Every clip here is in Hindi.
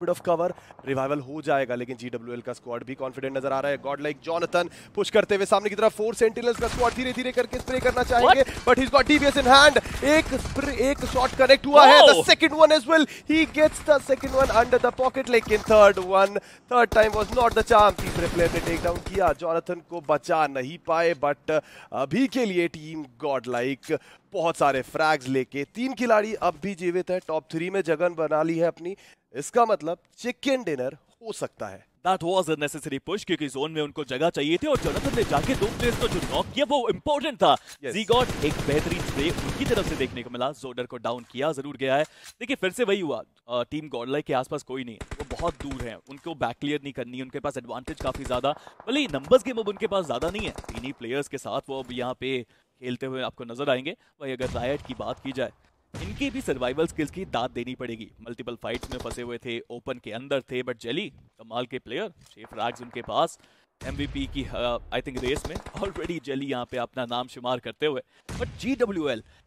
bit of cover revival हो जाएगा लेकिन GWL का स्क्वाड भी कॉन्फिडेंट नजर आ रहा है गॉड लाइक जॉनथन पुश करते हुए सामने की तरफ फोर सेंटिनल्स का स्क्वाड धीरे-धीरे करके स्प्रे करना चाहेंगे but he is got DBS in hand एक एक शॉट कनेक्ट हुआ है the second one as well he gets the second one under the pocket लेकिन third one third time was not the chance तीसरे प्लेयर ने टेक डाउन किया जॉनथन को बचा नहीं पाए बट अभी के लिए टीम गॉड लाइक बहुत सारे फ्रैग्स लेके तीन खिलाड़ी अब भी जीवित है टॉप थ्री में जगह बना ली है अपनी इसका मतलब चिकन डिनर हो सकता है That was a necessary push क्योंकि जोन में उनको जगह चाहिए थी और जोनाथन ने जाके दो प्लेस को जो नॉक किया वो इंपॉर्टेंट था yes. जीगॉट एक बेहतरीन प्ले उनकी तरफ से देखने को मिला जोडर को डाउन किया जरूर गया है देखिए फिर से वही हुआ आ, टीम गॉडलाइक के आसपास कोई नहीं वो बहुत दूर है उनको बैक क्लियर नहीं करनी उनके पास एडवांटेज काफी ज्यादा भले नंबर्स गेम अब उनके पास ज्यादा नहीं है इन्हीं प्लेयर्स के साथ वो अब यहाँ पे खेलते हुए आपको नजर आएंगे वही अगर रायट की बात की जाए इनकी भी सर्वाइवल स्किल्स की दाद देनी पड़ेगी मल्टीपल फाइट्स में फंसे हुए थे ओपन के अंदर थे बट जेली कमाल के प्लेयर शेफ रैग्स उनके पास एम की आई थिंक रेस में ऑलरेडी जेली यहाँ पे अपना नाम शुमार करते हुए बट जी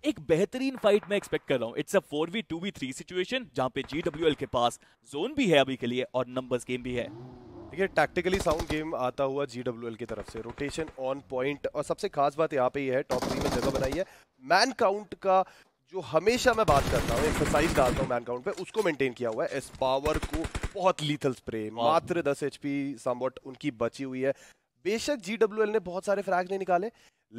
एक बेहतरीन फाइट मैं एक्सपेक्ट कर रहा हूँ it's a four v two v three situation जहाँ पे जी के पास जोन भी है अभी के लिए और नंबर्स गेम भी है देखिए टैक्टिकली साउंड गेम आता हुआ जी की तरफ से रोटेशन ऑन पॉइंट और सबसे खास बात यहाँ पे ये है टॉप थ्री में जगह बनाई है मैन काउंट का जो हमेशा मैं बात करता हूँ एक्सरसाइज डालता हूँ मैन काउंट पे उसको मेंटेन किया हुआ है इस पावर को बहुत लीथल स्प्रे मात्र 10 एच पी उनकी बची हुई है बेशक जी ने बहुत सारे फ्रैग नहीं निकाले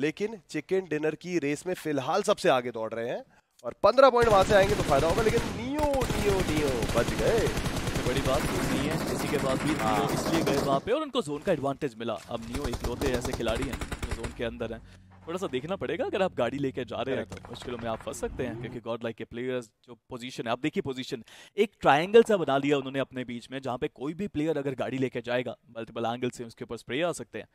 लेकिन चिकन डिनर की रेस में फिलहाल सबसे आगे दौड़ रहे हैं और पंद्रह पॉइंट वहां से आएंगे तो फायदा होगा लेकिन नियो नियो नियो बच गए बड़ी बात कुछ तो नहीं है किसी के पास भी नियो हाँ। इसलिए गए वहाँ पे और उनको जोन का एडवांटेज मिला अब नियो एक लोते ऐसे खिलाड़ी हैं जो जोन के अंदर हैं थोड़ा सा देखना पड़ेगा अगर आप गाड़ी लेके जा रहे हैं तो मुश्किलों में आप फंस सकते हैं क्योंकि गॉड लाइक के प्लेयर्स जो पोजीशन है आप देखिए पोजीशन एक ट्रायंगल सा बना लिया उन्होंने अपने बीच में जहाँ पे कोई भी प्लेयर अगर गाड़ी लेके जाएगा मल्टीपल एंगल से उसके ऊपर स्प्रे आ सकते हैं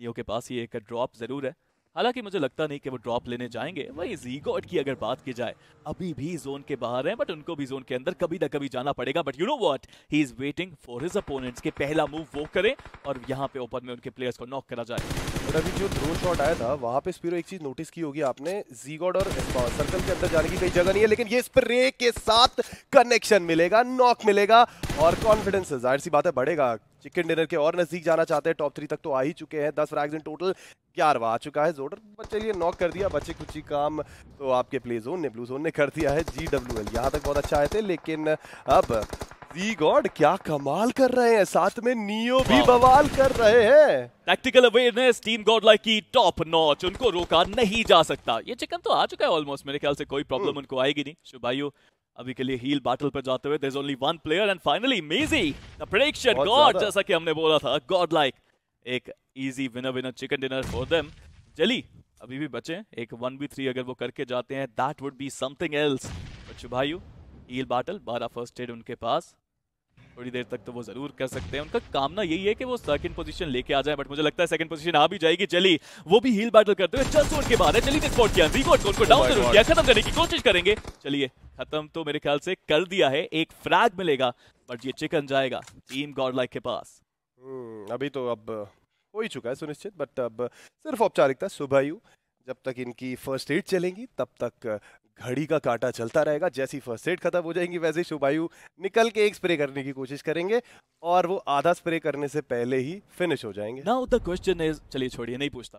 नियो के पास ये एक ड्रॉप जरूर है हालांकि मुझे लगता नहीं कि वो ड्रॉप लेने जाएंगे वही जीगॉड की अगर बात की जाए अभी भी जोन के बाहर हैं बट उनको भी जोन के अंदर कभी ना कभी जाना पड़ेगा but you know what he is waiting for his opponents के पहला मूव वो करें और यहाँ पे ओपन में उनके प्लेयर्स को नॉक करा जाए और अभी जो थ्रो शॉट आया था वहां पे स्पीरो एक चीज नोटिस की होगी आपने जीगोड और सर्कल के अंदर जाने की कई जगह नहीं है लेकिन ये स्प्रे के साथ कनेक्शन मिलेगा नॉक मिलेगा और कॉन्फिडेंस जाहिर सी बात है बढ़ेगा चिकन डिनर के और नजदीक जाना चाहते हैं टॉप थ्री तक तो आ ही चुके हैं दस रैग्स इन टोटल ग्यारहवा आ चुका है जोडर बट चलिए नॉक कर दिया बच्चे कुछ काम तो आपके प्ले जोन ने ब्लू जोन ने कर दिया है जी डब्ल्यू एल यहाँ तक बहुत अच्छा आए थे लेकिन अब जी गॉड क्या कमाल कर रहे हैं साथ में नियो भी बवाल कर रहे हैं tactical awareness team Godlike की टॉप नॉच उनको रोका नहीं जा सकता ये चिकन तो आ चुका है ऑलमोस्ट मेरे ख्याल से कोई प्रॉब्लम हम्म। उनको आएगी नहीं शुभायु अभी के लिए हील बैटल पर जाते हुए there is only one player and finally मेजी प्रेडिक्शन गॉड जैसा कि हमने बोला था गॉड लाइक एक easy winner winner chicken dinner for them Jelly अभी भी बचे एक वन बी थ्री अगर वो करके जाते हैं that would be something else भाइयों ईल बैटल 12 फर्स्ट एड उनके पास थोड़ी देर तक तो वो जरूर कर सकते हैं उनका कामना यही है कि वो सेकंड पोजीशन लेके आ जाए बट मुझे लगता है सेकंड पोजीशन आ भी जाएगी चली वो भी हील बैटल करते हुए oh खत्म करने की कोशिश करेंगे चलिए खत्म तो मेरे ख्याल से कर दिया है एक फ्रैग मिलेगा बट ये चिकन जाएगा टीम गॉडलाइक के पास हम्म, अभी तो अब हो ही चुका है सुनिश्चित बट अब सिर्फ औपचारिकता सुबह जब तक इनकी फर्स्ट एड चलेंगी तब तक घड़ी का कांटा चलता रहेगा जैसी फर्स्ट एड खत्म हो जाएंगी वैसे ही शुभायु निकल के एक स्प्रे करने की कोशिश करेंगे और वो आधा स्प्रे करने से पहले ही फिनिश हो जाएंगे नाउ द क्वेश्चन इज चलिए छोड़िए नहीं पूछता